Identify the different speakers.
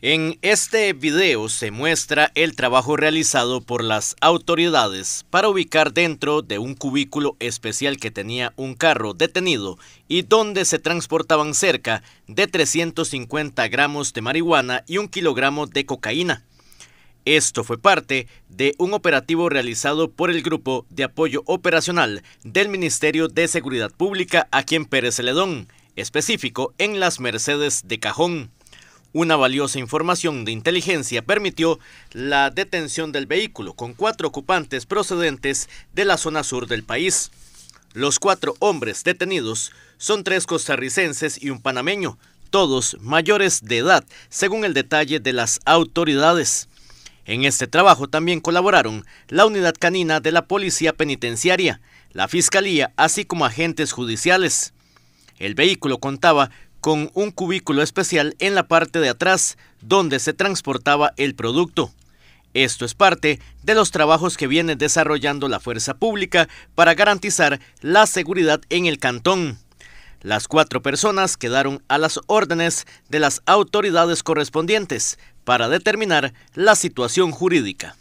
Speaker 1: En este video se muestra el trabajo realizado por las autoridades para ubicar dentro de un cubículo especial que tenía un carro detenido y donde se transportaban cerca de 350 gramos de marihuana y un kilogramo de cocaína. Esto fue parte de un operativo realizado por el Grupo de Apoyo Operacional del Ministerio de Seguridad Pública aquí en Pérez Celedón, específico en las Mercedes de Cajón. Una valiosa información de inteligencia permitió la detención del vehículo con cuatro ocupantes procedentes de la zona sur del país. Los cuatro hombres detenidos son tres costarricenses y un panameño, todos mayores de edad, según el detalle de las autoridades. En este trabajo también colaboraron la Unidad Canina de la Policía Penitenciaria, la Fiscalía, así como agentes judiciales. El vehículo contaba con un cubículo especial en la parte de atrás donde se transportaba el producto. Esto es parte de los trabajos que viene desarrollando la fuerza pública para garantizar la seguridad en el cantón. Las cuatro personas quedaron a las órdenes de las autoridades correspondientes para determinar la situación jurídica.